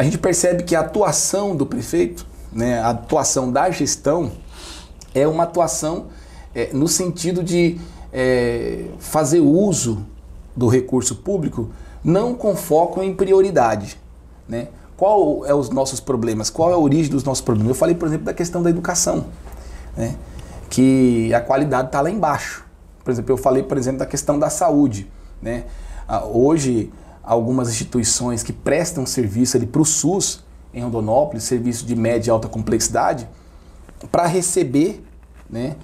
a gente percebe que a atuação do prefeito, né, a atuação da gestão, é uma atuação é, no sentido de é, fazer uso do recurso público não com foco em prioridade. Né? Qual é os nossos problemas? Qual é a origem dos nossos problemas? Eu falei, por exemplo, da questão da educação, né? que a qualidade está lá embaixo. Por exemplo, eu falei, por exemplo, da questão da saúde. Né? Ah, hoje, algumas instituições que prestam serviço para o SUS em Rondonópolis, serviço de média e alta complexidade, para receber né,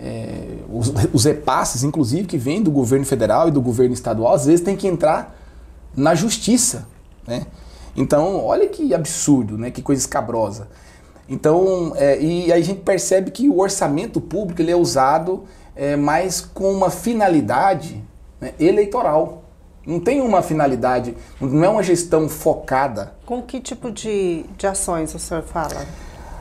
é, os, os repasses, inclusive, que vêm do governo federal e do governo estadual, às vezes tem que entrar na justiça. Né? Então, olha que absurdo, né? que coisa escabrosa. Então, é, e aí a gente percebe que o orçamento público ele é usado é, mais com uma finalidade né, eleitoral. Não tem uma finalidade, não é uma gestão focada. Com que tipo de, de ações o senhor fala?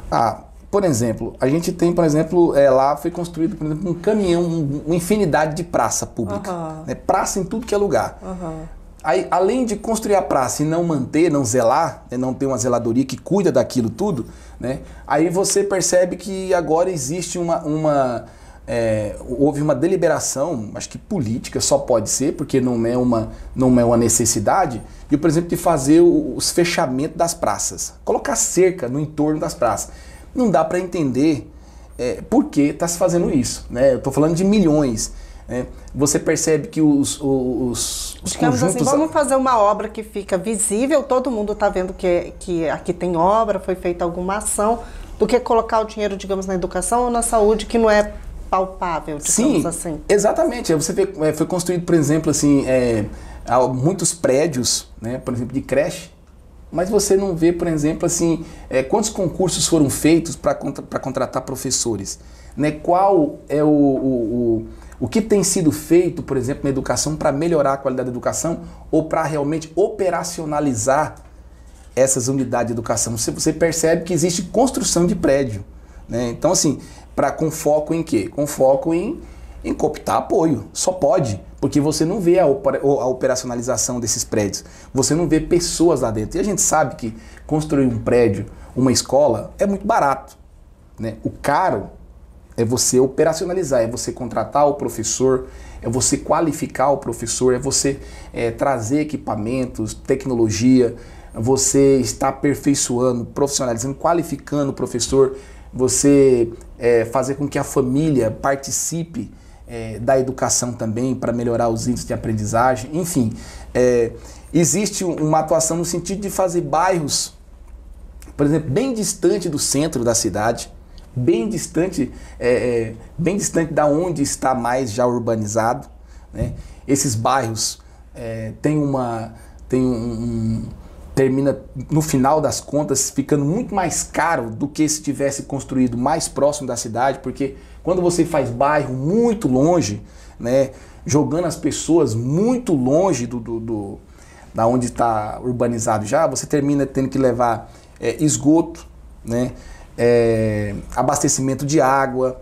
Ah, por exemplo, a gente tem, por exemplo, é, lá foi construído, por exemplo, um caminhão, um, uma infinidade de praça pública. Uhum. Né? Praça em tudo que é lugar. Uhum. Aí, além de construir a praça e não manter, não zelar, né? não ter uma zeladoria que cuida daquilo tudo, né? aí você percebe que agora existe uma, uma é, houve uma deliberação, acho que política só pode ser, porque não é uma, não é uma necessidade, de, por exemplo, de fazer os fechamentos das praças, colocar cerca no entorno das praças. Não dá para entender é, por que está se fazendo isso. Né? Eu estou falando de milhões. Né? Você percebe que os, os, os assim, conjuntos... Assim, vamos fazer uma obra que fica visível, todo mundo está vendo que, que aqui tem obra, foi feita alguma ação, do que colocar o dinheiro, digamos, na educação ou na saúde, que não é palpável, digamos Sim, assim. Exatamente. Você vê, é, foi construído, por exemplo, assim, é, muitos prédios, né, por exemplo, de creche, mas você não vê, por exemplo, assim, é, quantos concursos foram feitos para contra, contratar professores. Né? Qual é o, o, o, o que tem sido feito, por exemplo, na educação para melhorar a qualidade da educação ou para realmente operacionalizar essas unidades de educação? Você, você percebe que existe construção de prédio. Né? Então, assim, para com foco em quê? Com foco em, em cooptar apoio. Só pode, porque você não vê a, a operacionalização desses prédios. Você não vê pessoas lá dentro. E a gente sabe que construir um prédio, uma escola, é muito barato. Né? O caro é você operacionalizar, é você contratar o professor, é você qualificar o professor, é você é, trazer equipamentos, tecnologia, você está aperfeiçoando, profissionalizando, qualificando o professor, você é, fazer com que a família participe é, da educação também para melhorar os índices de aprendizagem, enfim. É, existe uma atuação no sentido de fazer bairros, por exemplo, bem distante do centro da cidade, bem distante, é, é, bem distante da onde está mais já urbanizado. Né? Esses bairros é, têm uma tem um, um termina, no final das contas, ficando muito mais caro do que se tivesse construído mais próximo da cidade, porque quando você faz bairro muito longe, né, jogando as pessoas muito longe do, do, do da onde está urbanizado já, você termina tendo que levar é, esgoto, né, é, abastecimento de água,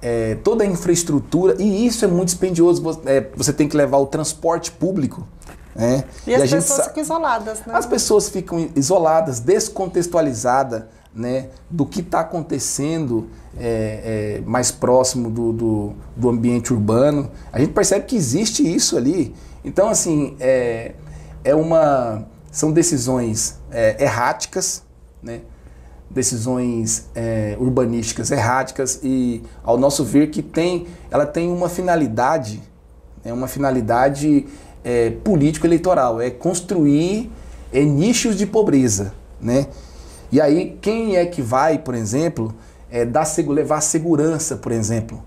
é, toda a infraestrutura, e isso é muito dispendioso. Você, é, você tem que levar o transporte público né? E, e as pessoas ficam isoladas, né? As pessoas ficam isoladas, descontextualizadas né, do que está acontecendo é, é, mais próximo do, do, do, ambiente urbano. A gente percebe que existe isso ali. Então, assim, é, é uma, são decisões é, erráticas, né? decisões é, urbanísticas erráticas e ao nosso ver que tem ela tem uma finalidade é né? uma finalidade é, político-eleitoral, é construir é, nichos de pobreza, né? E aí, quem é que vai, por exemplo, é, dar, levar segurança, por exemplo,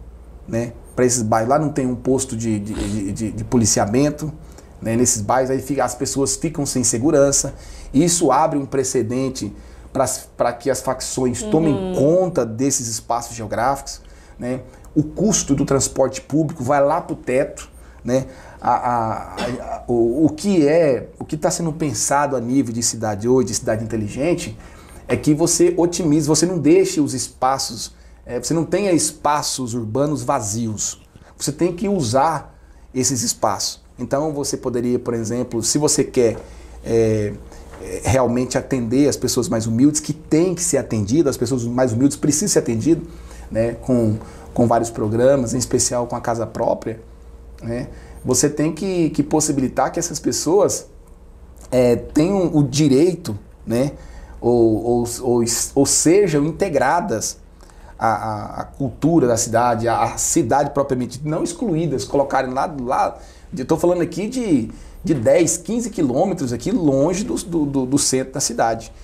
né? Para esses bairros. Lá não tem um posto de, de, de, de policiamento, né? nesses bairros aí fica, as pessoas ficam sem segurança. isso abre um precedente para que as facções uhum. tomem conta desses espaços geográficos, né? O custo do transporte público vai lá para o teto, né? A, a, a, o, o, que é, o que está sendo pensado a nível de cidade hoje, de cidade inteligente, é que você otimize, você não deixe os espaços, é, você não tenha espaços urbanos vazios. Você tem que usar esses espaços. Então você poderia, por exemplo, se você quer é, é realmente atender as pessoas mais humildes, que tem que ser atendidas, as pessoas mais humildes precisam ser atendidas, né, com, com vários programas, em especial com a casa própria, né? Você tem que, que possibilitar que essas pessoas é, tenham o direito, né? ou, ou, ou, ou sejam integradas à, à, cultura da cidade, à cidade propriamente, não excluídas, colocarem lá do lado. estou falando aqui de, de 10, 15 quilômetros aqui longe do, do, do centro da cidade.